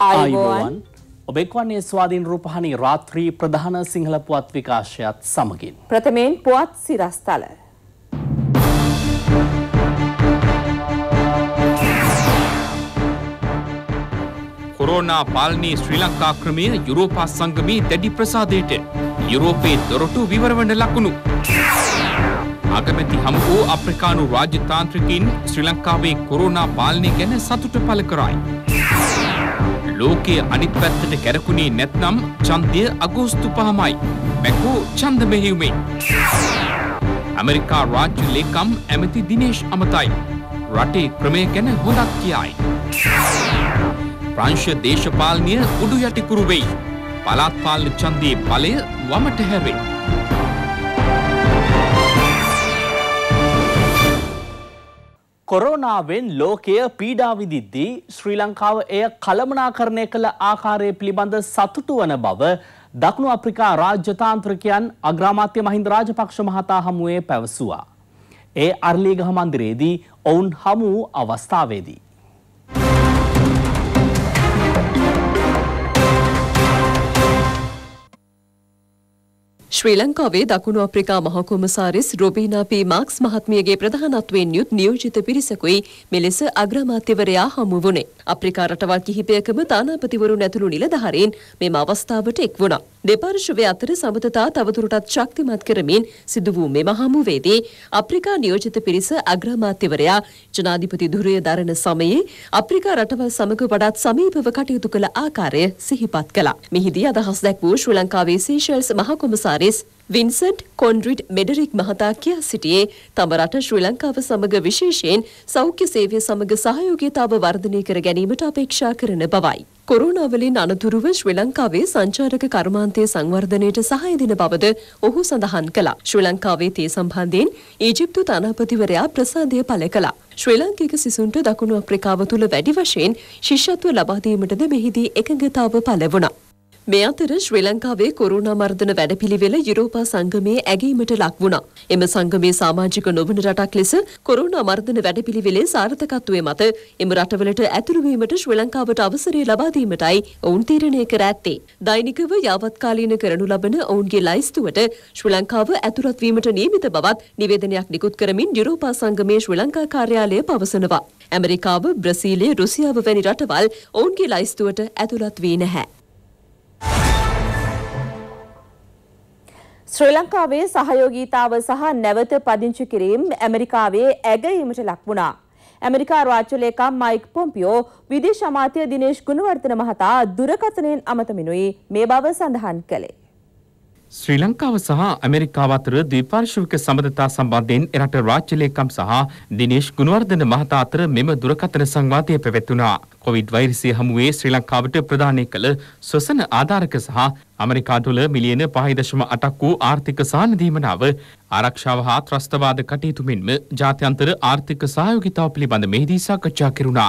ආයුබෝවන් ඔබෙක්වන්නේ ස්වාධීන් රූපහනි රාත්‍රී ප්‍රධාන සිංහල පුවත් විකාශයත් සමගින්. ප්‍රථමයෙන් පුවත් සිරස්තල. කොරෝනා පාලනී ශ්‍රී ලංකා ක්‍රමය යුරෝපා සංගමී දැඩි ප්‍රසාදයට යුරෝපයේ දොරටු විවරවන ලකුණු. අගමැති හමුවූ අප්‍රිකානු රාජ්‍යතාන්ත්‍රිකින් ශ්‍රී ලංකාවේ කොරෝනා පාලනය ගැන සතුට පළ කරයි. ලෝකයේ අනිත් පැත්තට කැරකුණේ නැත්නම් ඡන්දය අගෝස්තු 5මයි. මැකෝ ඡන්ද මෙහෙයුමේ. ඇමරිකා රාජ්‍ය ලේකම් ඇමති දිනේෂ් අමතයි. රටේ ක්‍රමය ගැන හොඳක් කියයි. ප්‍රංශ දේශපාලනය උඩු යටිකුරු වෙයි. පළාත් පාලන ඡන්දයේ බලය වමට හැරෙයි. කොරෝනාවෙන් ලෝකය පීඩා විදිද්දී ශ්‍රී ලංකාව එය කළමනාකරණය කළ ආකාරය පිළිබඳ සතුටු වන බව දකුණු අප්‍රිකා රාජ්‍යතාන්ත්‍රිකයන් අග්‍රාමාත්‍ය මහින්ද රාජපක්ෂ මහතා හමුවේ පැවසුවා. ඒ අර්ලීගහ මන්දිරයේදී ඔවුන් හමු අවස්ථාවේදී ශ්‍රී ලංකාවේ දකුණු අප්‍රිකා මහකොමසාරිස් රොබීනා පී මාක්ස් මහත්මියගේ ප්‍රධානත්වයෙන් යුත් නියෝජිත පිරිසකුයි මෙලෙස අග්‍රාමාත්‍යවරයා හමු වුණේ. අප්‍රිකා රටවල් කිහිපයකම තානාපතිවරුන් ඇතුළු නිලධාරීන් මෙම අවස්ථාවට එක් වුණා. දෙපාර්ශවය අතර සබඳතා තවදුරටත් ශක්තිමත් කරමින් සිදු වූ මෙම හමුවේදී අප්‍රිකා නියෝජිත පිරිස අග්‍රාමාත්‍යවරයා ජනාධිපති ධුරය දරන සමයේ අප්‍රිකා රටවල් සමග වඩාත් සමීපව කටයුතු කළ ආකාරය සිහිපත් කළා. මෙහිදී අදහස් දැක් වූ ශ්‍රී ලංකාවේ සීෂල්ස් මහකොමසාරිස් වින්සට් කොන්ඩ්‍රිඩ් මෙඩරික් මහතා කියා සිටියේ තම රට ශ්‍රී ලංකාව සමග විශේෂයෙන් සෞඛ්‍ය සේවය සමග සහයෝගීතාව වර්ධනය කර ගැනීමට අපේක්ෂා කරන බවයි. කොරුණාවලින් අනතුරුව ශ්‍රී ලංකාවේ සංචාරක කර්මාන්තය සංවර්ධනයට සහය දෙන බවද ඔහු සඳහන් කළා. ශ්‍රී ලංකාවේ තේ සම්බන්ධයෙන් ඊජිප්තු තානාපතිවරයා ප්‍රසාදය පළ කළා. ශ්‍රී ලාංකික සිසුන්ට දකුණු අප්‍රිකාව තුළ වැඩි වශයෙන් ශිෂ්‍යත්ව ලබා දීමටද මෙහිදී එකඟතාව පළ වුණා. මේ අතර ශ්‍රී ලංකාවේ කොරෝනා මර්ධන වැඩපිළිවෙල යුරෝපා සංගමයේ ඇගීමට ලක් වුණා. එම සංගමයේ සමාජික නොවන රටක් ලෙස කොරෝනා මර්ධන වැඩපිළිවෙලේ සාර්ථකත්වයේ මත එම රටවලට ඇතුළු වීමට ශ්‍රී ලංකාවට අවසරය ලබා දීමටයි ඔවුන් තීරණය කර ඇත්තේ. දෛනිකව යාවත්කාලීන කරනු ලබන ඔවුන්ගේ ලයිස්තුවට ශ්‍රී ලංකාව ඇතුළත් වීමට නියමිත බවත් නිවේදනයක් නිකුත් කරමින් යුරෝපා සංගමයේ ශ්‍රී ලංකා කාර්යාලය පවසනවා. ඇමරිකාව, බ්‍රසීලය, රුසියාව වැනි රටවල් ඔවුන්ගේ ලයිස්තුවට ඇතුළත් වී නැහැ. ශ්‍රී ලංකාවේ සහයෝගීතාව සහ නැවත පදිංචි කිරීම ඇමරිකාවේ ඇගයීමට ලක් වුණා. ඇමරිකා රාජ්‍ය ලේකම් මයික් පොම්පියෝ විදේශ අමාත්‍ය දිනේෂ් ගුණවර්ධන මහතා දුරකථනයෙන් අමතමිනුයි මේ බව සඳහන් කළේ. ශ්‍රී ලංකාව සහ ඇමරිකාව අතර ද්විපාර්ශ්වික සම්බන්ධතා සම්බන්ධයෙන් එරට රාජ්‍ය ලේකම් සහ දිනේෂ් ගුණවර්ධන මහතා අතර මෙම දුරකථන සංවාදය පැවැත්වුණා. කොවිඩ් වෛරසය හමුවේ ශ්‍රී ලංකාවට ප්‍රදානය කළ ස්වසන ආධාරක සහ ඇමරිකා ඩොලර් මිලියන 5.8ක් වූ ආර්ථික සානදීමනාව ආරක්ෂාව හා ත්‍රස්තවාද කටයුතු මෙන්ම ජාත්‍යන්තර ආර්ථික සහයෝගිතාව පිළිබඳ මෙහිදී සාකච්ඡා කෙරුණා.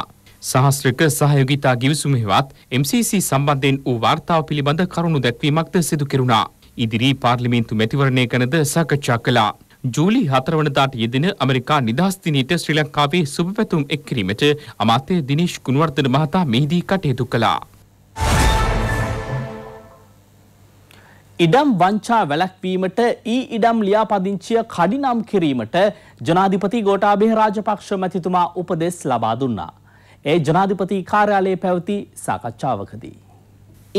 සහස්ත්‍රක සහයෝගිතා ගිවිසුම හෙවත් MCC සම්බන්ධයෙන් වූ වාර්තාව පිළිබඳ කරුණු දැක්වීමක්ද සිදු කෙරුණා. ඉදිරි පාර්ලිමේන්තු මැතිවරණය ගැනද සාකච්ඡා කළා. ජූලි හතරවනදාට යෙදෙන අමරිකා නිදහස් දිනයට ශ්‍රී ලංකාවේ සුබ පැතුම් එක් කිරීමට අමාත්‍ය දිනේෂ් ගුණවර්ධන මහතා මෙහිදී කටයුතු කළා. ඉඩම් වංචා වැළැක්වීමට ඊ ඉඩම් ලියාපදිංචිය කඩිනම් කිරීමට ජනාධිපති ගෝඨාභය රාජපක්ෂ මැතිතුමා උපදෙස් ලබා දුන්නා. ඒ ජනාධිපති කාර්යාලයේ පැවති සාකච්ඡාවකදී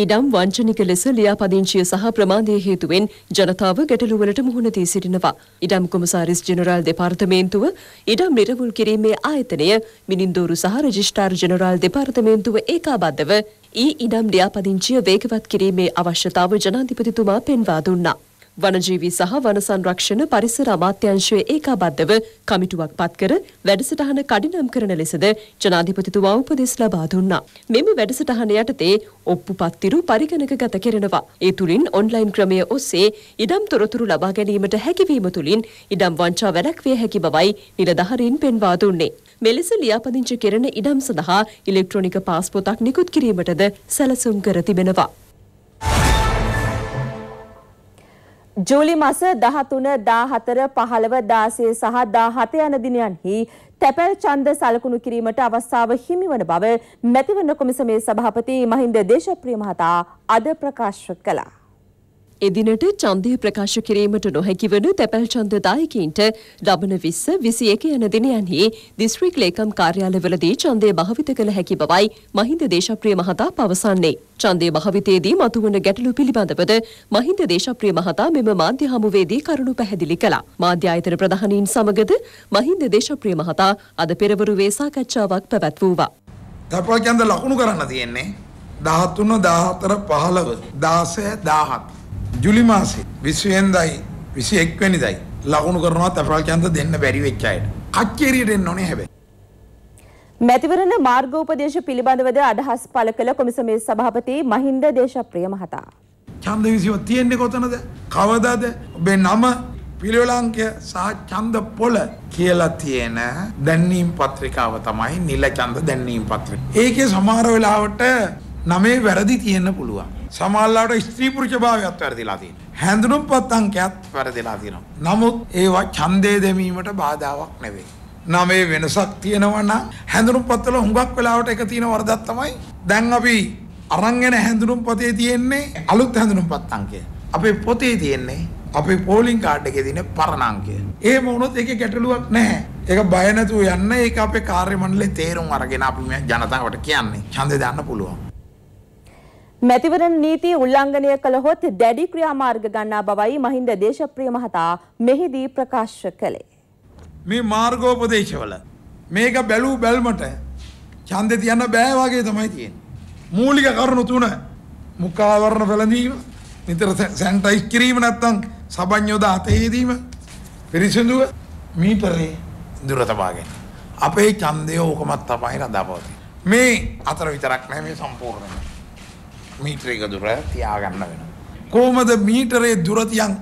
ඉඩම් වංචනික ලෙස ලියාපදිංචිය සහ ප්‍රමාදය හේතුවෙන් ජනතාව ගැටලුවලට මුහුණ දී සිටිනවා. ඉඩම් කොමසාරිස් ජෙනරාල් දෙපාර්තමේන්තුව ඉඩම් නිරවුල් කිරීමේ ආයතනය මිනින්දෝරු සහ රෙජිස්ටාර් ජෙනරාල් දෙපාර්තමේන්තුව ඒකාබද්ධව ඊ ඉඩම් ලියාපදිංචිය වේගවත් කිරීමේ අවශ්‍යතාව ජනාධිපතිතුමා පෙන්වා දුන්නා. වනජීවී සහ වන සංරක්ෂණ පරිසර අමාත්‍යාංශයේ ඒකාබද්ධව කමිටුවක් පත්කර වැඩසටහන කඩිනම් කරන ලෙසද ජනාධිපතිතුමා උපදෙස් ලබා දුන්නා. මෙම වැඩසටහන යටතේ ඔප්පු පත්තිරු පරිගණකගත කෙරෙනවා. ඒ තුලින් ඔන්ලයින් ක්‍රමය ඔස්සේ ඉඩම් තොරතුරු ලබා ගැනීමට හැකිවීම තුලින් ඉඩම් වංචා වැළැක්විය හැකි බවයි නිලධාරීන් පෙන්වා දුන්නේ. මෙලෙස ලියාපදිංචි කෙරෙන ඉඩම් සඳහා ඉලෙක්ට්‍රොනික පාස්පොතක් නිකුත් කිරීමටද සැලසුම් කර තිබෙනවා. ජූලි මස 13, 14, 15, 16 සහ 17 යන දිනයන්හි තැපැල් ඡන්ද සලකුණු කිරීමට අවස්ථාව හිමිවන බව මැතිවරණ කොමිසමේ සභාපති මහින්ද දේශප්‍රිය මහතා අද ප්‍රකාශ කළා. එදිනට ඡන්දය ප්‍රකාශ කිරීමට නොහැකි වන තැපැල් ඡන්ද දායකයින්ට ලබන 20 21 යන දිනයන්හි දිස්ත්‍රික් ලේකම් කාර්යාලවලදී ඡන්දය භාවිත කළ හැකි බවයි මහින්ද දේශප්‍රිය මහතා පවසන්නේ. ඡන්දය භාවිතයේදී මතුවන ගැටලු පිළිබඳවද මහින්ද දේශප්‍රිය මහතා මෙම මාධ්‍ය හමුවේදී කරුණු පැහැදිලි කළා. මාධ්‍ය ආයතන ප්‍රධානීන් සමගද මහින්ද දේශප්‍රිය මහතා අද පෙරවරුවේ සාකච්ඡාවක් පැවැත්වුවා. තැපැල් ඡන්ද ලකුණු කරන්න තියෙන්නේ 13 14 15 16 17 ජුලි මාසේ 20 විසි එක්වැනිදයි ලකුණු කරනවත් අපරාචන්ත දෙන්න බැරි වෙච්ච අයට කච්චේරියට එන්න ඕනේ හැබැයි. මැතිවරණ මාර්ගෝපදේශ පිළිබඳවද අදහස් පළ කළ කොමිසමේ සභාපති මහින්ද දේශප්‍රිය මහතා. ඡන්ද විසිව තියෙන්නේ කොතනද? කවදාද? ඔබේ නම පිළිවෙලංකය සහ ඡන්ද පොළ කියලා තියෙන දැන්වීම් පත්‍රිකාව තමයි නිල ඡන්ද දැන්වීම් පත්‍රිකාව. ඒකේ සමහර වෙලාවට නමේ වැරදි තියෙන්න පුළුවන්. සමහරලාට ස්ත්‍රී පුරුෂ භාවයත් වැරදිලා තියෙනවා. හැඳුනුම්පත් අංකයත් වැරදිලා තියෙනවා. නමුත් ඒවා ඡන්දේ දෙමීමට බාධාවක් නෙවෙයි. නමේ වෙනසක් තියෙනවා නම් හැඳුනුම්පත් වල හුඟක් වෙලාවට එක තියෙන වරදක් තමයි දැන් අපි අරන්ගෙන හැඳුනුම්පතේ තියෙන්නේ අලුත් හැඳුනුම්පත් අංකය. අපේ පොතේ තියෙන්නේ අපේ පෝලිං කාඩ් එකේ තියෙන පරණ අංකය. එහෙම වුණොත් ඒකේ ගැටලුවක් නැහැ. ඒක බය නැතුව යන්න ඒක අපේ කාර්ය මණ්ඩලයේ තේරුම් අරගෙන අපි මේ ජනතාවට කියන්නේ ඡන්දේ දාන්න පුළුවන්. මැතිවරණ නීතිය උල්ලංඝනය කළහොත් දැඩි ක්‍රියාමාර්ග ගන්නා බවයි මහින්ද දේශප්‍රිය මහතා මෙහිදී ප්‍රකාශ කළේ. මේ මාර්ගෝපදේශවල මේක බැලූ බැල්මට ඡන්දේ තියන්න බෑ වගේ තමයි තියෙන්නේ. මූලික කරුණු තුන මුඛාවරණ වැළඳීම, නිතර සැනිටයිස් කිරීම නැත්නම් සබඤ්ඤෝද අතේදීම පිරිසිදුව මීටරේ දුර තබාගෙන. අපේ ඡන්දය ඕකමත් තමයි රඳාපවතින. මේ අතර විතරක් නෑ මේ සම්පූර්ණයි. මීටරයක දුර තියාගන්න වෙන. කෝමද මීටරේ දුරතියන්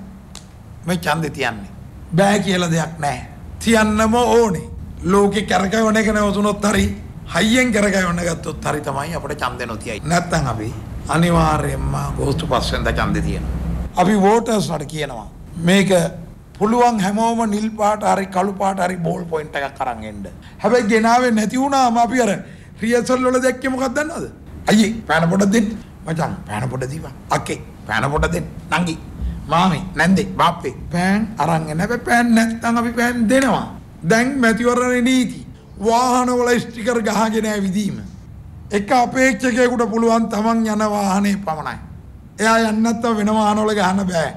මේ චන්ද තියන්නේ. බෑ කියල දෙයක් නෑ. තියන්නම ඕනේ ලෝකෙ කැරකවන එක නැවතුනොත් හරි හයියෙන් කැරකවන්න ගත්තොත් හරි තමයි අපට චන්ද නොතියයි. නැත්තම් අපි අනිවාර්යයෙන්ම ගෝස්තු පස්වෙන්ද ඡන්දේ තියෙනවා. අපි වෝටර්ස්ලාට කියනවා මේක පුළුවන් හැමෝම නිල් පාට හරි කළු පාට හරි බෝල් පොයින්ට් එකක් අරන් එන්න. හැබැයි ගෙනාවේ නැති වුණාම අපි අර රියසල් වල දැක්කේ මොකක්ද දන්නවද? අයියේ පෑන පොඩක් දෙන්න. මචං පෑන පොඩ දීපන්. අක්කේ පෑන පොඩ දෙන්න. නංගි මාමේ නැන්දේ බාප්පේ පෑන් අරන් එන්න බෑ පෑන් නැත්නම් අපි පෑන් දෙනවා. දැන් මැතිවරණ නීති වාහනවල ස්ටිකර් ගහගෙන ඇවිදීම. එක අපේක්ෂකයෙකුට පුළුවන් තමන් යන වාහනේ පමණයි. එයා යන්නේ නැත්නම් වෙන වාහනවල ගහන්න බෑ.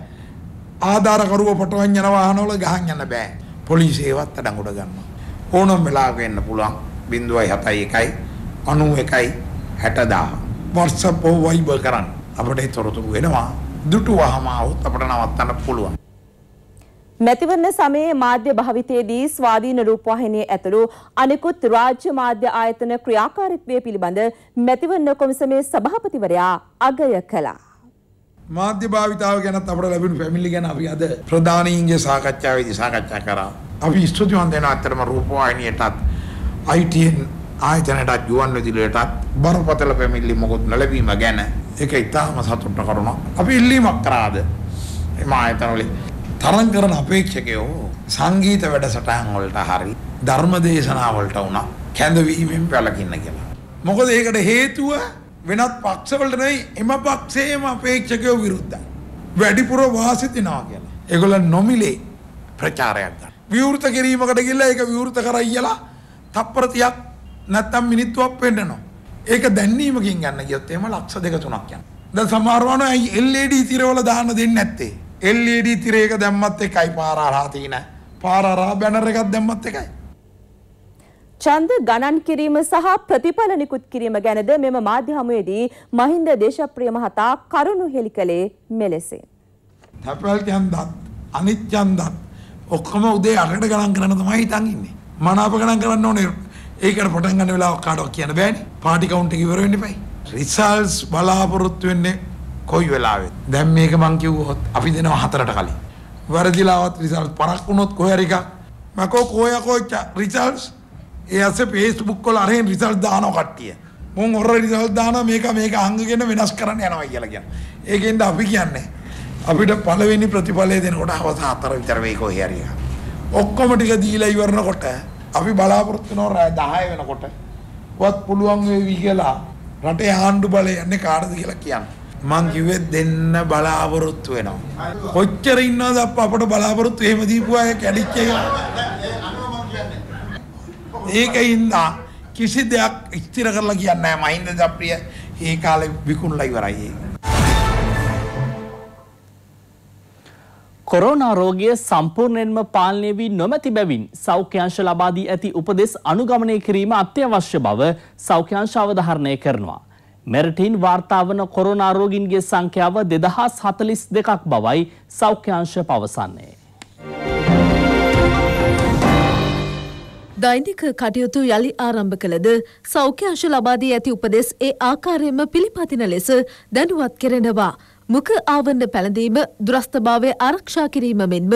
ආධාරකරුව පොටවන් යන වාහනවල ගහන් යන්න බෑ. පොලිසියවත් අඩංගුඩ ගන්නවා. ඕනම වෙලාවක එන්න පුළුවන් 0.71යි 91යි 60000. WhatsApp හෝ Viber කරන්න. අපට ඒ තොරතුරු වෙනවා. දුටුවහම આવොත් අපට නවත්තන්න පුළුවන්. මැතිවරණ සමයේ මාධ්‍ය භාවිතයේදී ස්වාධීන රූපවාහිනිය ඇතුළු අනෙකුත් රාජ්‍ය මාධ්‍ය ආයතන ක්‍රියාකාරීත්වය පිළිබඳ මැතිවරණ කොමිසමේ සභාපතිවරයා අගය කළා. මාධ්‍ය භාවිතාව ගැනත් අපට ලැබුණු පැමිණිලි ගැන අපි අද ප්‍රධානීන්ගේ සාකච්ඡාවේදී සාකච්ඡා කරා. අපි ස්තුතිවන්ත වෙනවා අත්‍තරම රූපවාහිනියටත් ITN ආයතනයටත් ගුවන් විදුලියටත් බරපතල පැමිණිලි මොකොත් නොලැබීම ගැන ඒක ඉතාම සතුටට කරුණා. අපි ඉල්ලීමක් කරාද එම ආයතනවල තරම් කරන අපේක්ෂකයෝ සංගීත වැඩසටහන් වලට හරි ධර්ම දේශනා වලට උනා කැඳවීමෙන් පැලකින්න කියලා. මොකද ඒකට හේතුව වෙනත් පක්ෂවලට නෙවෙයි එම පක්ෂයේම අපේක්ෂකයෝ විරුද්ධයි. වැඩිපුර වාසි දෙනවා කියලා. ඒගොල්ලන් නොමිලේ ප්‍රචාරයක් ගන්න. විවෘත කිරීමකට ගිහිල්ලා ඒක විවෘත කරයි කියලා තප්පර 30ක් නැත්තම් මිනිත්තුවක් වෙන්නනවා. ඒක දැන්නීමකින් ගන්න ගියොත් එහෙම ලක්ෂ දෙක තුනක් යනවා. දැන් සමහරවන ඇයි LED තිරවල දාන්න දෙන්නේ නැත්තේ? LED තිරයක දැම්මත් එකයි පාර අරහා තියෙන. පාර අරහා බැනර් එකක් දැම්මත් එකයි. ඡන්ද ගණන් කිරීම සහ ප්‍රතිඵල නිකුත් කිරීම ගැනද මෙම මාධ්‍ය හමුවේදී මහින්ද දේශප්‍රිය මහතා කරුණු හෙළි කළේ මෙලෙසේ. තැපැල් ඡන්දත් අනිත් ඡන්දත් ඔක්කොම උදේ අරකට ගණන් කරන්න තමයි හිතන් ඉන්නේ. මනාප ගණන් කරන්න ඕනේ ඒකට පටන් ගන්න වෙලාවක් කාටවත් කියන්න බෑනේ. පාටි කවුන්ට් එක ඉවර වෙන්න එපයි. රිසල්ට්ස් බලාපොරොත්තු වෙන්නේ කොයි වෙලාවෙද? දැන් මේක මං කිව්වොත් අපි දෙනවා හතරට කලින්. වරදිලාවත් රිසල්ට් පරක් වුණොත් කොහේ හරි එකක්. මකෝ කොය කොච්ච රිසල්ට්ස් ඒ අස්සේ Facebook වල අරෙන් රිසල්ට් දානවා කට්ටිය. මොන් හොර රිසල්ට් දානවා මේක මේක අංගගෙන වෙනස් කරන්න යනවා කියලා කියනවා. ඒකෙන්ද අපි කියන්නේ අපිට පළවෙනි ප්‍රතිඵලය දෙනකොට හවස හතර විතර වෙයි කොහේ හරි එකක්. ඔක්කොම ටික දීලා ඉවරනකොට අපි බලාපොරොත්තු වෙනවා රෑ 10 වෙනකොට වත් පුළුවන් වෙවි කියලා රටේ ආණ්ඩු බලය යන්නේ කාටද කියලා කියන්න. මං කිව්වේ දෙන්න බලාපොරොත්තු වෙනවා. කොච්චර ඉන්නවද අපට බලාපොරොත්තු එහෙම දීපු අය කැඩිච්ච එක. ඒකින්ද කිසි දෙයක් ස්ථිර කරලා කියන්නේ නැහැ මහින්ද ජප්‍රිය ඒ කාලේ විකුණලා ඉවරයි ඒක. කොරෝනා රෝගය සම්පූර්ණයෙන්ම පාලනය වී නොමැති බැවින් සෞඛ්‍යංශ ලබා දී ඇති උපදෙස් අනුගමනය කිරීම අත්‍යවශ්‍ය බව සෞඛ්‍යංශ අවධාරණය කරනවා. මෙරටින් වාර්තා වන කොරෝනා රෝගීන්ගේ සංඛ්‍යාව 2042ක් බවයි සෞඛ්‍යංශ පවසන්නේ. දෛනික කටයුතු යළි ආරම්භ කළද සෞඛ්‍යංශ ලබා දී ඇති උපදෙස් ඒ ආකාරයෙන්ම පිළිපදින ලෙස දැනුවත් කෙරෙනවා. මුඛ ආවරණ පැළඳීම දුරස්ථභාවය ආරක්ෂා කිරීම මෙන්ම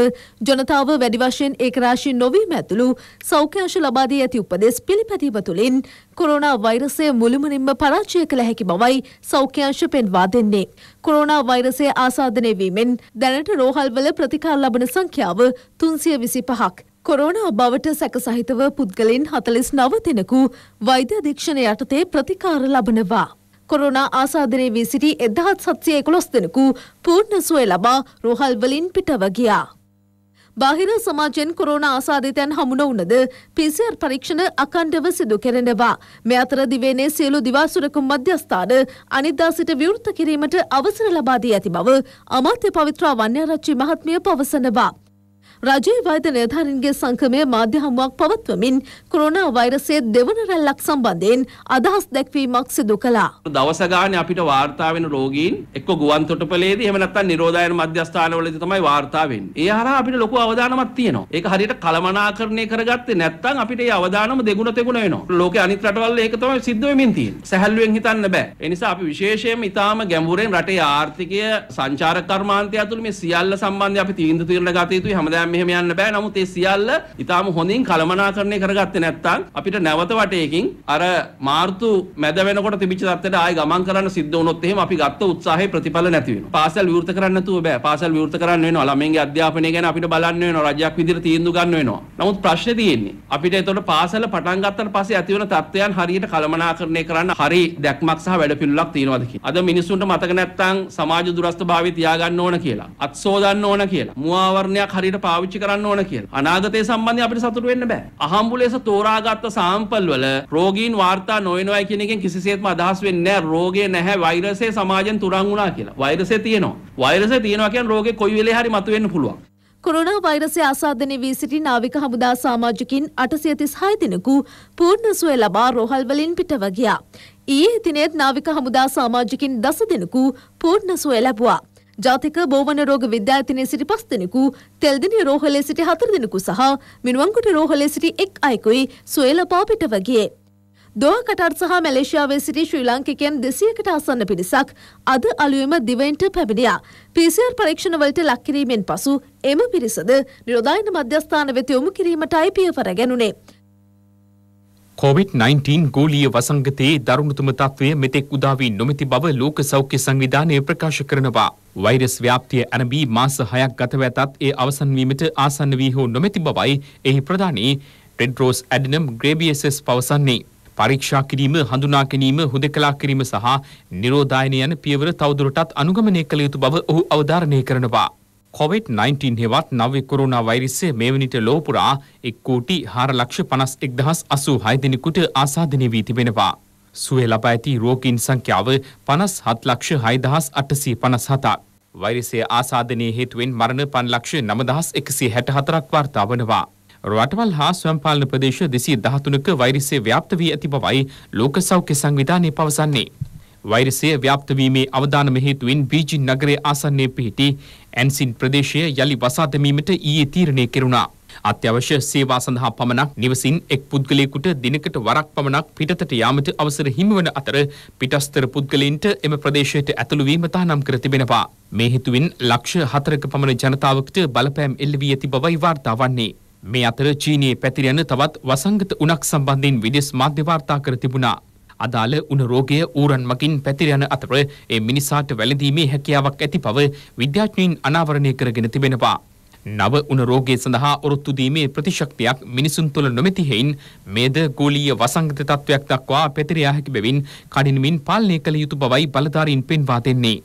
ජනතාව වැඩි වශයෙන් ඒකරාශී නොවීම ඇතුළු සෞඛ්‍ය අංශ ලබා දී ඇති උපදෙස් පිළිපැදීම තුළින් කොරෝනා වෛරසය මුළුමනින්ම පරාජය කළ හැකි බවයි සෞඛ්‍ය අංශ පෙන්වා දෙන්නේ. කොරෝනා වෛරසය ආසාදනය වීමෙන් දැනට රෝහල්වල ප්‍රතිකාර ලබන සංඛ්‍යාව 325ක්. කොරෝනා බවට සැකසහිතව පුද්ගලයන් 49 දෙනෙකු වෛද්‍ය අධීක්ෂණ යටතේ ප්‍රතිකාර ලබනවා. කොරුණා ආසාධනය වී සිටි එදහත් සත්සය එකොළොස් දෙනකු පූර්ණ සුවය ලබා රෝහල් වලින් පිටව ගියා. බාහිර සමාජයෙන් කොරෝන ආසාධිතයන් හමුණ වුණද පිසිර් පරීක්ෂණ අකණ්ඩව සිදු කෙරෙනවා. මෙ අතර දිවේනේ සියලු දිවාසුරකුම් මධ්‍යස්ථාන අනිද්දා සිට විවෘත කිරීමට අවසර ලබා දී ඇති බව අමාත්‍ය පවිත්‍රා වන්‍යාරච්චි මහත්මිය පවසනවා. රජයේ වෛද්‍ය නිලධාරීන්ගේ සංගමය මාධ්‍ය හමුවක් පවත්වමින් කොරෝනා වෛරසයේ දෙවන රැල්ලක් සම්බන්ධයෙන් අදහස් දැක්වීමක් සිදු කළා. දවස ගානේ අපිට වාර්තා වෙන රෝගීන් එක්ක ගුවන් තොටුපළේදී එහෙම නැත්නම් නිරෝධායන මධ්‍යස්ථානවලදී තමයි වාර්තා වෙන්නේ. ඒ හරහා අපිට ලොකු අවධානමක් තියෙනවා. ඒක හරියට කළමනාකරණය කරගත්තේ නැත්නම් අපිට ඒ අවධානම දෙගුණ තෙගුණ වෙනවා. ලෝකේ අනිත් රටවල් ඒක තමයි සිද්ධ වෙමින් තියෙන්නේ. සැහැල්ලුවෙන් හිතන්න බෑ. ඒ නිසා අපි විශේෂයෙන්ම ඉතාම ගැඹුරෙන් රටේ ආර්ථිකය සංචාරක කර්මාන්තය ඇතුළු මේ සියල්ල සම්බන්ධයෙන් අපි තීන්දුව తీරන ගත යුතුයි. හැමදාම මෙහෙම මෙහෙම යන්න බෑ. නමුත් ඒ සියල්ල ඊටාම හොඳින් කළමනාකරණය කරගත්තේ නැත්නම් අපිට නැවත වටේකින් අර මාර්තු මැද වෙනකොට තිබිච්ච තත්ත්වයට ආයෙ ගමන් කරන්න සිද්ධ වුණොත් එහෙම අපි ගත්ත උත්සාහයේ ප්‍රතිඵල නැති වෙනවා. පාසල් විවෘත කරන්න නැතුව බෑ. පාසල් විවෘත කරන්න වෙනවා. ළමයින්ගේ අධ්‍යාපනය ගැන අපිට බලන්න වෙනවා. රජයක් විදිහට තීන්දුව ගන්න වෙනවා. නමුත් ප්‍රශ්නේ තියෙන්නේ අපිට එතකොට පාසල පටන් ගත්තට පස්සේ ඇති වෙන තත්ත්වයන් හරියට කළමනාකරණය කරන්න හරි දැක්මක් සහ වැඩපිළිවෙලක් තියෙනවද කියලා. අද මිනිසුන්ට මතක නැත්නම් සමාජ දුරස්ථභාවය තියාගන්න ඕන කියලා. අත්සෝදන්න ඕන කියලා. මුවාවරණයක් හරියට පාවිච්චි පාවිච්චි කරන්න ඕන කියලා. අනාගතය සම්බන්ධයෙන් අපිට සතුටු වෙන්න බෑ. අහම්බු ලෙස තෝරාගත්ත සාම්පල් වල රෝගීන් වාර්තා නොවනවා කියන එකෙන් කිසිසේත්ම අදහස් වෙන්නේ නෑ රෝගේ නැහැ වෛරසය සමාජෙන් තුරන් වුණා කියලා. වෛරසය තියෙනවා. වෛරසය තියෙනවා කියන්නේ රෝගේ කොයි වෙලේ හරි මතුවෙන්න පුළුවන්. කොරෝනා වෛරසය ආසාදනය වී සිටි නාවික හමුදා සාමාජිකින් අටසිය තිස්හය දෙනෙකු පූර්ණ සුවය ලබා රෝහල් වලින් පිටව ගියා. ඊයේ දිනෙත් නාවික හමුදා සාමාජිකින් දස දෙනෙකු පූර්ණ සුවය ලැබුවා. ජාතික බෝවන රෝග විද්‍යායතනයේ සිටි පස් දෙනෙකු, තෙල්දිනි රෝහලේ සිටි හතර දෙනෙකු සහ මිනුවන්කුට රෝහලේ සිටි එක් අයෙකුයි සුවේලපා පිටව ගියේ. දෝහ කටර් සහ මැලේසියාවේ සිටි ශ්‍රී ලාංකිකයන් 200කට ආසන්න පිරිසක් අද අලුයම දිවයිනට පැමිණියා. PCR පරීක්ෂණ වලට ලක් කිරීමෙන් පසු එම පිරිසද නිරෝධායන මධ්‍යස්ථාන වෙත යොමු කිරීමටයි පියවර ගැනුණේ. කොවිD-19 ගෝලීය වසංගතයේ දරුණුතම තත්ත්වය මෙතෙක් උදා වී නොමැති බව ලෝක සෞඛ්‍ය සංවිධානය ප්‍රකාශ කරනවා. වෛරස් ව්‍යාප්තිය ඇනබී මාස 6ක් ගත වෙතත් ඒ අවසන් වීමට ආසන්න වී හෝ නොමැති බවයි එහි ප්‍රධානී ටෙඩ්‍රෝස් ඇඩනම් ග්‍රේබියසස් පවසන්නේ. පරීක්ෂා කිරීම හඳුනා ගැනීම හුදකලා කිරීම සහ නිරෝධායන යන පියවර තවදුරටත් අනුගමනය කළ යුතු බව ඔහු අවධාරණය කරනවා. කොවිD-19 හෙවත් නව්‍ය කොරුණා වෛරසය මෙවැනිට ලෝපුරා එක් කෝටි හාර ලක්ෂ පනස් එක්දහස් අසූ හයදෙනෙකුට ආසාධනය වී තිබෙනවා. සුවේ ලබා ඇති රෝගීන් සංඛ්‍යාව පනස් හත් ලක්ෂ හයිදහස් අටසී පනස් හතක්. වෛරසය ආසාධනය හේතුවෙන් මරණ පන්ලක්ෂ නමදහස් එකසේ හැට හතරක් වාර්තා වනවා. රටවල් හා ස්වම්පාලන ප්‍රදේශ දෙසී දහතුනක වෛරසේ ව්‍යාප්ත වී ඇති බවයි ලෝක සෞඛ්‍ය සංවිධානය පවසන්නේ. වෛරසය ව්‍යාප්ත වීමේ අවදානම හේතුවෙන් බීජිං නගරයේ ආසන්නයේ පිහිටි ඇන්සින් ප්‍රදේශය යලි වසා දැමීමට ඊයේ තීරණය කෙරුණා. අත්‍යවශ්‍ය සේවා සඳහා පමණක් නිවසින් එක් පුද්ගලයෙකුට දිනකට වරක් පමණක් පිටතට යාමට අවසර හිමිවන අතර පිටස්තර පුද්ගලයින්ට එම ප්‍රදේශයට ඇතුළු වීම තහනම් කර තිබෙනවා. මේ හේතුවෙන් ලක්ෂ 4ක පමණ ජනතාවකට බලපෑම් එල්ල වී ඇති බවයි වාර්තා වන්නේ. මේ අතර චීනයේ පැතිර යන තවත් වසංගත උණක් සම්බන්ධයෙන් විදේශ මාධ්‍ය වාර්තා කර තිබුණා. අදාළ උණ රෝගය ඌරන්මකින් පැතිර යන අතර ඒ මිනිසාට වැළඳීමේ හැකියාවක් ඇති බව විද්‍යාඥයින් අනාවරණය කරගෙන තිබෙනවා. නව උණ රෝගය සඳහා ඔරොත්තු දීමේ ප්‍රතිශක්තියක් මිනිසුන් තුළ නොමැති හේයින් මේද ගෝලීය වසංගත තත්වයක් දක්වා පැතිර යා හැකි බැවින් කඩිනමින් පාලනය කළ යුතු බවයි බලධාරීන් පෙන්වා දෙන්නේ.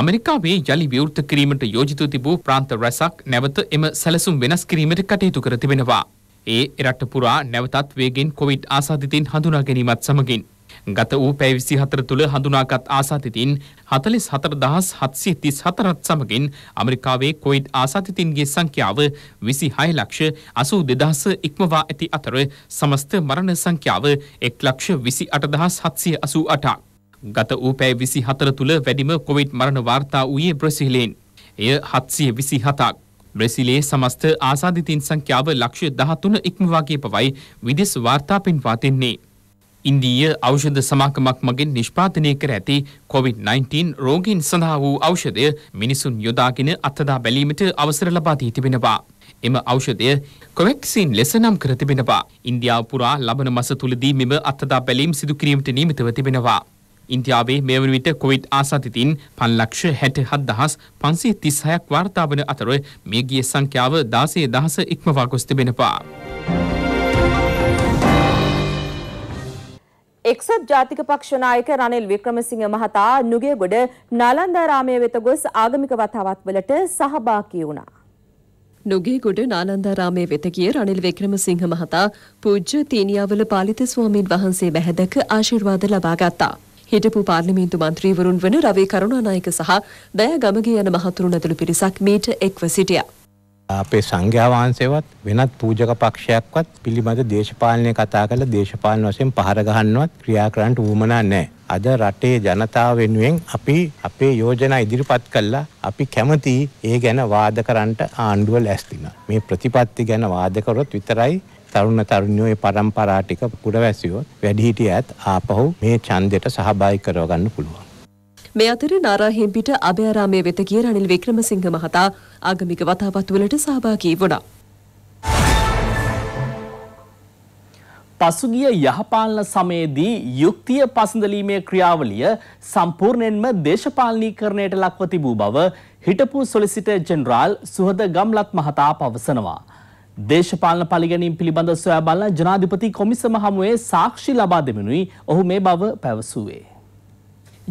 ඇමරිකාවේ යළි විවෘත කිරීමට යෝජිතව තිබූ ප්‍රාන්ත රැසක් නැවත එම සැලසුම් වෙනස් කිරීමට කටයුතු කර තිබෙනවා. ඒ එරට පුරා නැවතත් වේගෙන් කොවිඩ් ආසාධිතයින් හඳුනා ගැනීමත් සමගින් ගත වූ පැය 24 තුළ හඳුනාගත් ආසාතිතින් 44734ත් සමගින් ඇමරිකාවේ කොවිඩ් ආසාතිතින්ගේ සංඛ්‍යාව 26 ලක්ෂ 82000 ඉක්මවා ඇති අතර සමස්ත මරණ සංඛ්‍යාව 1 ලක්ෂ 28788ක්. ගත වූ පැය 24 තුළ වැඩිම කොවිඩ් මරණ වාර්තා වූයේ බ්‍රසීලයෙන්. එය 727ක්. බ්‍රසිලයේ සමස්ත ආසාධිතින් සංඛ්‍යාව ලක්ෂ 13 ඉක්මවාගේ පවයි විදෙස් වාර්තා පෙන්වා දෙන්නේ. ඉන්දීය ඖෂධ සමාගමක් මගින් නිෂ්පාදනය කර ඇති COVID-19 රෝගීන් සඳහා වූ ඖෂධය මිනිසුන් යොදාගෙන අත්දා බැලීමට අවසර ලබා දී තිබෙනවා. එම ඖෂධය කොවැක්සින් ලෙස නම් කර තිබෙනවා. ඉන්දියාව පුරා ලබන මස තුලදී මෙම අත්දා බැලීම් සිදු කිරීමට නියමිතව තිබෙනවා. ඉන්දියාවේ මේ වන විට කොවිඩ් ආසාතිතින් පන්ලක්ෂ හැට හත්දහස් පන්සේ තිස්හයක් වාර්තාාවන අතර මේගිය සංඛ්‍යාව දාසේ දහස ඉක්මවා ගොස් තිබෙනවා. එක්සත් ජාතික පක්ෂ නායක රනිල් වික්‍රමසිංහ මහතා නුගේගොඩ නාලන්දාරාමය වෙත ගොස් ආගමික වතාවත්වලට සහභාගී වුණා. නොගේගොඩ නානන්දාරාමය වෙත ගිය රනිල් වික්‍රමසිංහ මහතා පූජ්‍ය තීනියාවල පාලිත ස්වාමීන් වහන්සේ බැහැදක ආශිර්වාද ලබා ගත්තා. හිටපු පාර්ලිමේන්තු මන්ත්‍රීවරුන් වන රවී කරුණානායක සහ දයා ගමගේ යන මහතුරුන් ඇතුළු පිරිසක් මීට එක්ව සිටියා. අපේ සංඝ්‍යාවහන්සේවත් වෙනත් පූජක පක්ෂයක්වත් පිළිබඳ දේශපාලනය කතා කළ දේශපාලන වශයෙන් පහර ගහන්නවත් ක්‍රියා කරන්නට වුමනා නැහැ. අද රටේ ජනතාව වෙනුවෙන් අපි අපේ යෝජනා ඉදිරිපත් කළා අපි කැමති ඒ ගැන වාද කරන්නට ආණ්ඩුව ලැස්තිනා. මේ ප්‍රතිපත්ති ගැන වාද කරොත් විතරයි තරුණ තරුණියෝ මේ પરම්පරා ටික පුරවැසියෝ වැඩිහිටියත් ආපහු මේ ඡන්දයට සහභාගී කරව ගන්න පුළුවන්. මේ අතර නාරාහෙම්බිට අභයාරාමය වෙත ගිය රනිල් වික්‍රමසිංහ මහතා ආගමික වතාවත් වලට සහභාගී වුණා. පසුගිය යහපාලන සමයේදී යුක්තිය පසඳලීමේ ක්‍රියාවලිය සම්පූර්ණයෙන්ම දේශපාලනීකරණයට ලක්ව තිබූ බව හිටපු සොලිසිට ජෙනරාල් සුහද ගම්ලත් මහතා පවසනවා. දේශපාලන පලිගැනීම් පිළිබඳ සොයා බලන ජනාධිපති කොමිසම හමුවේ සාක්ෂි ලබා දෙමනුයි ඔහු මේ බව පැවසුවේ.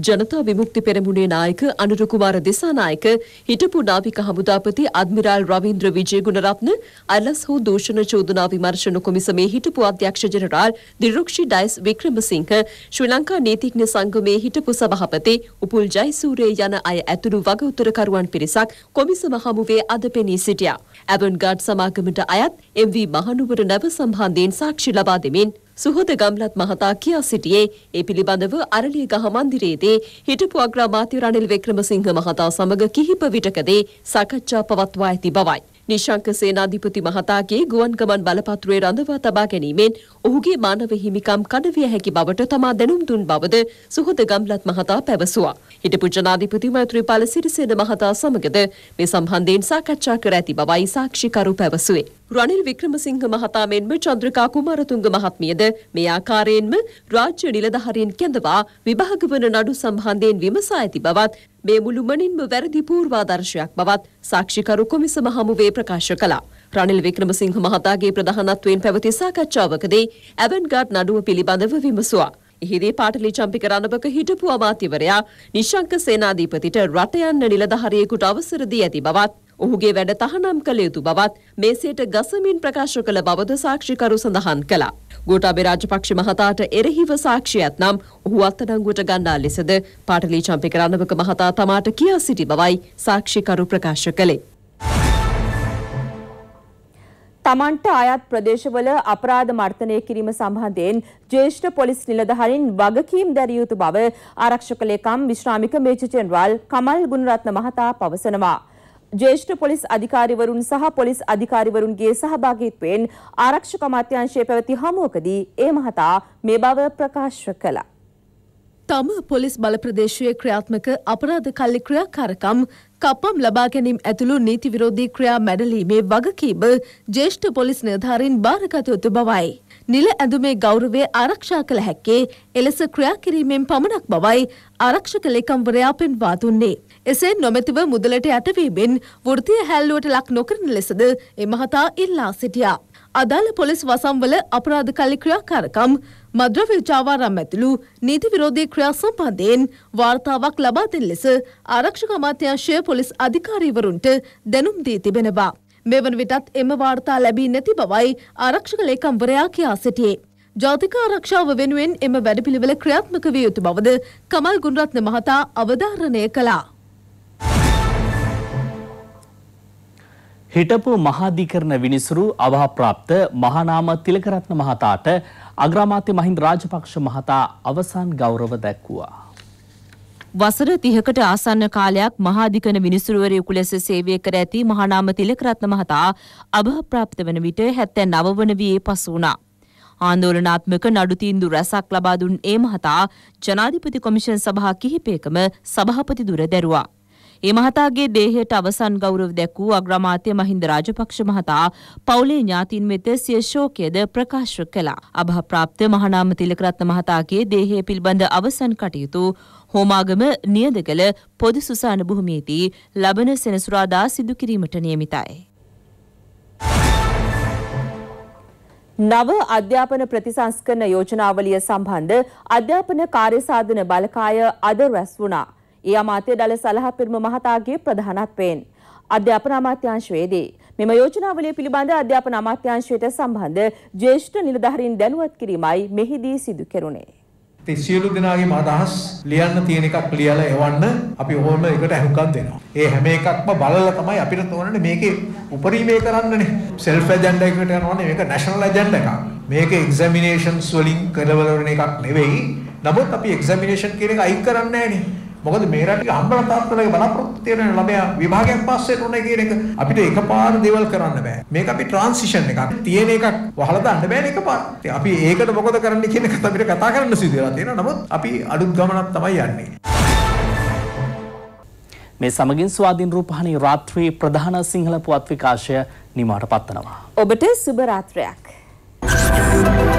ජනතා විමුක්ති පෙරමුණේ නායක අනුර කුමාර දිසානායක හිටපු නාවික හමුදාපති අද්මිරාල් රවීන්ද්‍ර විජේගුණරත්න අලස් හෝ දූෂණ චෝදනා විමර්ශන කොමිසමේ හිටපු අධ්‍යක්ෂ ජෙනරාල් දිරුක්ෂි ඩයිස් වික්‍රමසිංහ ශ්‍රී ලංකා නීතිඥ සංගමේ හිටපු සභාපති උපුල් ජයසූරිය යන අය ඇතුළු වගඋතරකරුවන් පිරිසක් කොමිසම හමුවේ අද පෙනී සිටියා. ඇවන්ගාඩ් සමාගමට අයත් MV මහනුවර නැව සම්බන්ධයෙන් සාක්ෂි ලබා දෙමින් සුහද ගම්ලත් මහතා කියා සිටියේ ඒ පිළිබඳව අරලියගහ මන්දිරයේදී හිටපු අග්‍රාමාත්‍ය රනිල් වික්‍රමසිංහ මහතා සමග කිහිප විටකදී සාකච්ඡා පවත්වා ඇති බවයි. නිශංක සේනාධිපති මහතාගේ ගුවන් ගමන් බලපත්‍රයේ රඳවා තබා ගැනීමෙන් ඔහුගේ මානව හිමිකම් කඩවිය හැකි බවට තමා දැනුම් දුන් බවද සුහද ගම්ලත් මහතා පැවසුවා. හිටපු ජනාධිපති මෛත්‍රීපාල සිරිසේන මහතා සමගද මේ සම්බන්ධයෙන් සාකච්ඡා කර ඇති බවයි සාක්ෂිකරු පැවසුවේ. රනිල් වික්‍රමසිංහ මහතා මෙන්ම චන්ද්‍රකා කුමාරතුංග මහත්මියද මේ ආකාරයෙන්ම රාජ්‍ය නිලධාරීන් කැඳවා විභාග වන නඩු සම්බන්ධයෙන් විමසා ඇති බවත් මේ මුළුමනින්ම වැරදි පූර්වාදර්ශයක් බවත් සාක්ෂිකරු කොමිසම හමුවේ ප්‍රකාශ කළා. රනිල් වික්‍රමසිංහ මහතාගේ ප්‍රධානත්වයෙන් පැවති සාකච්ඡාවකදී ඇවන්ගාඩ් නඩුව පිළිබඳව විමසුවා. එහිදී පාටලි චම්පික රණබක හිටපු අමාත්‍යවරයා නිශංක සේනාධිපතිට රට යන්න නිලධාරියෙකුට අවසර දී ඇති බවත් ඔහුගේ වැඩ තහනම් කළ යුතු බවත් මේසේට ගසමින් ප්‍රකාශ කළ බවද සාක්ෂිකරු සඳහන් කළා. ගෝඨාභය රාජපක්ෂ මහතාට එරෙහිව සාක්ෂියක් නම් ඔහු අත්අඩංගුවට ගන්නා ලෙසද පාටලී චම්පික රණවක මහතා තමාට කියා සිටි බවයි සාක්ෂිකරු ප්‍රකාශ කළේ. තමන්ට අයත් ප්‍රදේශවල අපරාධ මර්තනය කිරීම සම්බන්ධයෙන් ජ්‍යෙෂ්ඨ පොලිස් නිලධහරින් වගකීම් දැරිය යුතු බව ආරක්ෂක ලේකම් විශ්‍රාමික මේජර් ජෙනරාල් කමල් ගුණරත්න මහතා පවසනවා. ජේෂ්ඨ පොලිස් අධිකාරිවරුන් සහ පොලිස් අධිකාරිවරුන්ගේ සහභාගීත්වයෙන් ආරක්ෂක අමාත්‍යාංශයේ පැවති හමුවකදී ඒ මහතා මේ බව ප්‍රකාශ කළා. තම පොලිස් බල ප්‍රදේශයේ ක්‍රියාත්මක අපරාධ කල්ලි ක්‍රියාකාරකම් කප්පම් ලබා ගැනීම ඇතුළු නීති විරෝධී ක්‍රියා මැඩලීමේ වගකීම ජේෂ්ඨ පොලිස් නිලධාරීන් භාරගත යුතු බවයි. නිල ඇඳුමේ ගෞරවය ආරක්ෂා කළ හැක්කේ එලෙස ක්‍රියා කිරීමෙන් පමණක් බවයි ආරක්ෂක ලේකම්වරයා පෙන්වා දුන්නේ. එසේ නොමැතිව මුදලට යටවීමෙන් වෘතිය හැල්ලුවට ලක් නොකරන ලෙසද එමහතා ඉල්ලා සිටියා. අදාළ පොලිස් වසම්වල අපරාධකාලි ක්‍රියාකාරකම් මද්‍රව්‍ය ජාවාරම් ඇතුළු නීති විරෝධී ක්‍රියා සම්බන්ධයෙන් වාර්තාවක් ලබා දෙන ලෙස ආරක්ෂක අමාත්‍යාංශය පොලිස් අධිකාරීවරුන්ට දැනුම් දී තිබෙනවා. මෙවන විටත් එම වාර්තා ලැබී නැති බවයි ආරක්ෂක ලේකම්වරයා කියා සිටියේ. ජාතික ආරක්ෂාව වෙනුවෙන් එම වැඩපිළිවෙල ක්‍රියාත්මක විය යුතු බවද කමල් ගුණරත්න මහතා අවධාරණය කළා. හිටපු මහාධිකරණ විනිසුරු අවහාප්‍රාප්ත මහානාම තිලකරත්න මහතාට අග්‍රාමාත්‍ය මහින්ද රාජපක්ෂ මහතා අවසන් ගෞරව දැක්වුවා. වසර 30කට ආසන්න කාලයක් මහාධිකරණ විනිසුරුවරයෙකු ලෙස සේවය කර ඇති මහානාම තිලකරත්න මහතා අවහාප්‍රාප්ත වන විට 79 වන වියේ පසු වුණා. ආන්දෝලනාත්මක නඩු තීන්දුව රැසක් ලබා දුන් ඒ මහතා ජනාධිපති කොමිෂන් සභා කිහිපයකම සභාපති දුර දැරුවා. ඒ මහතාගේ දේහයට අවසන් ගෞරව දැක්වූ අග්‍රාමාත්‍ය මහින්ද රාජපක්ෂ මහතා පවුලේ ඥාතීන් වෙත සිය ශෝකයද ප්‍රකාශ කළා. අභාප්‍රාප්ත මහානාම තිලකරත්න මහතාගේ දේහය පිළිබඳ අවසන් කටයුතු හෝමාගම නියදගල පොදු සුසාන භූමියේදී ලබන සෙනසුරාදා සිදු කිරීමට නියමිතයි. නව අධ්‍යාපන ප්‍රතිසංස්කරණ යෝජනාවලිය සම්බන්ධ අධ්‍යාපන කාර්යසාධන බලකාය අද රැස් වුණා. ඒ අමාත්‍ය දළ සලහා පිරිම මහතාගේ ප්‍රධානත්වයෙන් අධ්‍යාපන අමාත්‍යාංශයේදී මෙම යෝජනාවලිය පිළිබඳ අධ්‍යාපන අමාත්‍යාංශයට සම්බන්ධ ජ්‍යෙෂ්ඨ නිලධාරීන් දැනුවත් කිරීමයි මෙහිදී සිදු කෙරුණේ. ඉතින් සියලු දෙනාගේ මා අදහස් ලියන්න තියෙන එකක් ලියලා එවන්න අපි ඕම එකට අහුම්කම් දෙනවා. ඒ හැම එකක්ම බලලා තමයි අපිට තෝරන්නේ මේකේ උපරිමය කරන්නනේ. self agenda එකකට යනවනේ මේක national agenda එකක්. මේක examinations වලින් කරවල වෙන එකක් නෙවෙයි. නමුත් අපි examination කියන එක අයින් කරන්නේ නැහැනේ. මොකද මේ රටේ අම්බල තාත්තලගේ බලාපොරොත්තු තියෙන ළමයා විභාගයක් පාස් වෙන්න ඕනේ කියන එක අපිට එකපාර දේවල් කරන්න බෑ. මේක අපි ට්‍රාන්සිෂන් එකක්. තියෙන එකක් වහලා දාන්න බෑනේ එකපාර. අපි ඒකට මොකද කරන්නේ කියන එක අපිට කතා කරන්න සිදු වෙලා තියෙනවා. නමුත් අපි අලුත් ගමනක් තමයි යන්නේ. මේ සමගින් ස්වාධීන් රූපහානි රාත්‍රියේ ප්‍රධාන සිංහල පුවත් විකාශය නිමාට පත්වනවා. ඔබට සුබ රාත්‍රයක්. Thank you.